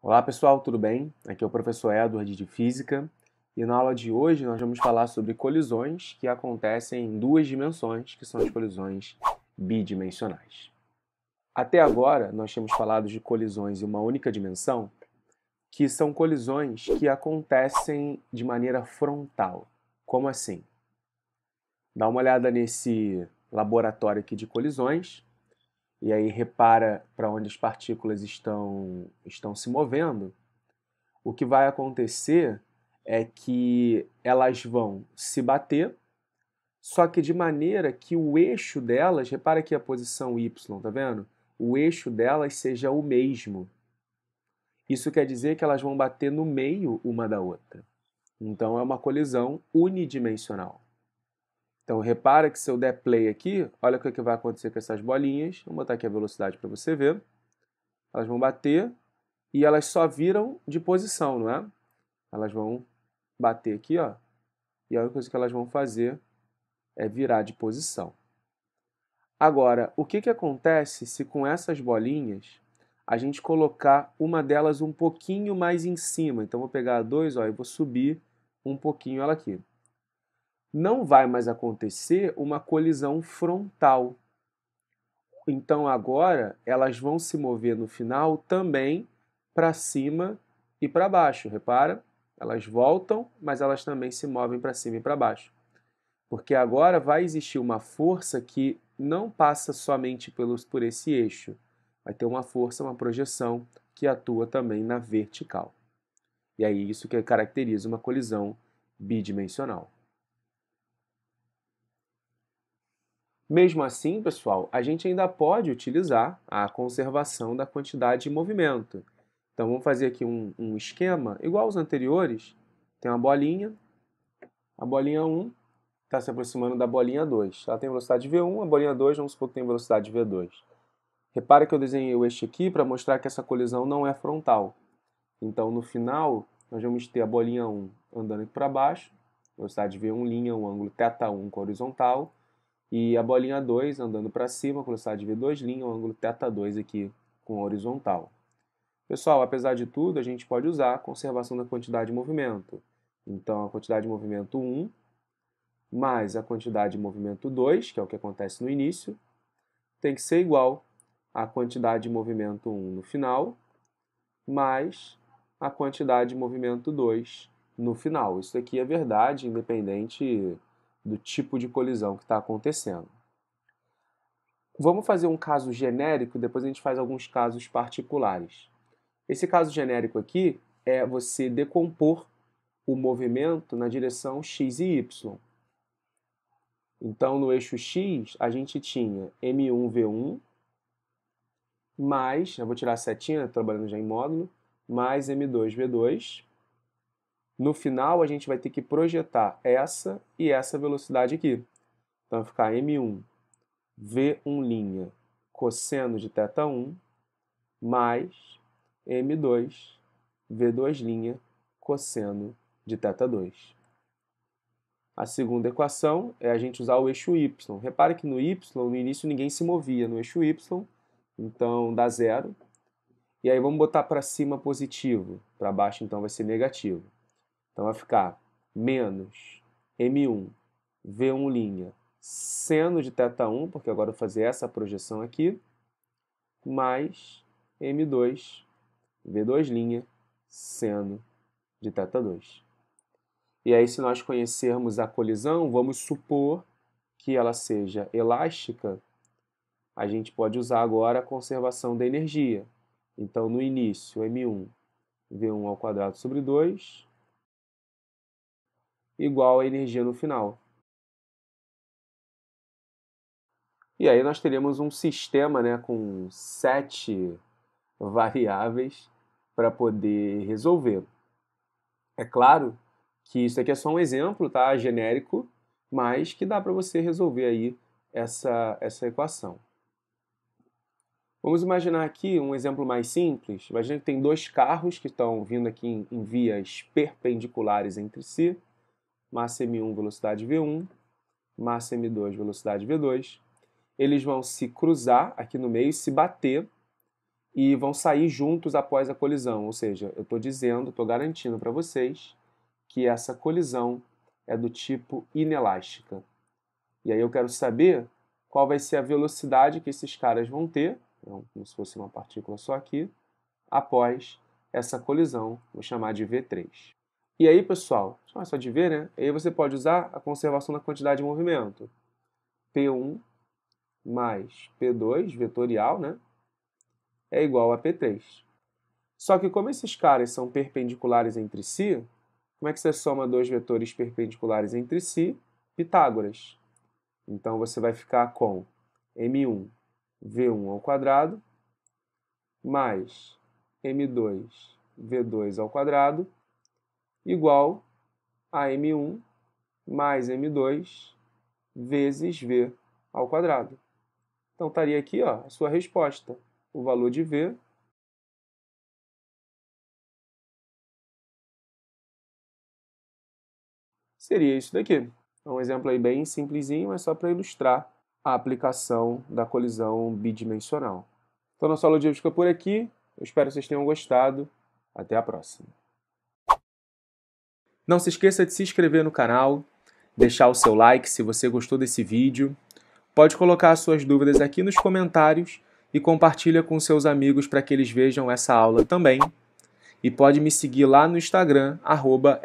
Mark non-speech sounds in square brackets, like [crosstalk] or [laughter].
Olá pessoal, tudo bem? Aqui é o professor Edward de Física e na aula de hoje nós vamos falar sobre colisões que acontecem em duas dimensões, que são as colisões bidimensionais. Até agora nós temos falado de colisões em uma única dimensão, que são colisões que acontecem de maneira frontal. Como assim? Dá uma olhada nesse laboratório aqui de colisões e aí repara para onde as partículas estão, estão se movendo, o que vai acontecer é que elas vão se bater, só que de maneira que o eixo delas, repara aqui a posição Y, tá vendo? O eixo delas seja o mesmo. Isso quer dizer que elas vão bater no meio uma da outra. Então é uma colisão unidimensional. Então repara que se eu der play aqui, olha o que vai acontecer com essas bolinhas. Vou botar aqui a velocidade para você ver. Elas vão bater e elas só viram de posição, não é? Elas vão bater aqui, ó. E a única coisa que elas vão fazer é virar de posição. Agora, o que, que acontece se com essas bolinhas a gente colocar uma delas um pouquinho mais em cima? Então, vou pegar a 2 e vou subir um pouquinho ela aqui não vai mais acontecer uma colisão frontal. Então agora elas vão se mover no final também para cima e para baixo. Repara, elas voltam, mas elas também se movem para cima e para baixo. Porque agora vai existir uma força que não passa somente pelos, por esse eixo. Vai ter uma força, uma projeção que atua também na vertical. E é isso que caracteriza uma colisão bidimensional. Mesmo assim, pessoal, a gente ainda pode utilizar a conservação da quantidade de movimento. Então, vamos fazer aqui um, um esquema igual aos anteriores. Tem uma bolinha, a bolinha 1 está se aproximando da bolinha 2. Ela tem velocidade V1, a bolinha 2, vamos supor que tem velocidade V2. Repara que eu desenhei o aqui para mostrar que essa colisão não é frontal. Então, no final, nós vamos ter a bolinha 1 andando aqui para baixo, velocidade V1', um ângulo θ1 com a horizontal, e a bolinha 2 andando para cima, com velocidade V2' o ângulo θ2 aqui com horizontal. Pessoal, apesar de tudo, a gente pode usar a conservação da quantidade de movimento. Então, a quantidade de movimento 1 mais a quantidade de movimento 2, que é o que acontece no início, tem que ser igual à quantidade de movimento 1 no final, mais a quantidade de movimento 2 no final. Isso aqui é verdade, independente do tipo de colisão que está acontecendo. Vamos fazer um caso genérico, depois a gente faz alguns casos particulares. Esse caso genérico aqui é você decompor o movimento na direção x e y. Então, no eixo x, a gente tinha m1v1 mais, eu vou tirar a setinha, trabalhando já em módulo, mais m2v2 no final, a gente vai ter que projetar essa e essa velocidade aqui. Então, vai ficar M1, V1' linha, cosseno de θ1, mais M2, V2' linha, cosseno de θ2. A segunda equação é a gente usar o eixo y. Repare que no y, no início, ninguém se movia no eixo y, então dá zero. E aí vamos botar para cima positivo, para baixo então vai ser negativo. Então vai ficar menos M1, V1 seno de θ1, porque agora eu vou fazer essa projeção aqui, mais M2, V2 seno de θ2. E aí, se nós conhecermos a colisão, vamos supor que ela seja elástica, a gente pode usar agora a conservação da energia. Então, no início, M1, V1 ao quadrado sobre 2, igual à energia no final. E aí nós teríamos um sistema né, com sete [laughs] variáveis para poder resolver. É claro que isso aqui é só um exemplo, tá? Genérico, mas que dá para você resolver aí essa, essa equação. Vamos imaginar aqui um exemplo mais simples. Imagina que tem dois carros que estão vindo aqui em, em vias perpendiculares entre si massa m1 velocidade v1, massa m2 velocidade v2. Eles vão se cruzar aqui no meio, se bater e vão sair juntos após a colisão. Ou seja, eu estou dizendo, estou garantindo para vocês que essa colisão é do tipo inelástica. E aí eu quero saber qual vai ser a velocidade que esses caras vão ter, então, como se fosse uma partícula só aqui, após essa colisão, vou chamar de V3. E aí, pessoal, é só de ver, né? Aí você pode usar a conservação da quantidade de movimento. P1 mais P2 vetorial, né? É igual a P3. Só que como esses caras são perpendiculares entre si, como é que você soma dois vetores perpendiculares entre si? Pitágoras. Então você vai ficar com M1 V1 ao quadrado mais M2 V2 ao quadrado igual a m1 mais m2 vezes v ao quadrado. Então estaria aqui ó, a sua resposta, o valor de v seria isso daqui. É um exemplo aí bem simplesinho, mas só para ilustrar a aplicação da colisão bidimensional. Então, nossa aula de hoje fica por aqui. Eu espero que vocês tenham gostado. Até a próxima. Não se esqueça de se inscrever no canal, deixar o seu like se você gostou desse vídeo. Pode colocar suas dúvidas aqui nos comentários e compartilha com seus amigos para que eles vejam essa aula também. E pode me seguir lá no Instagram, arroba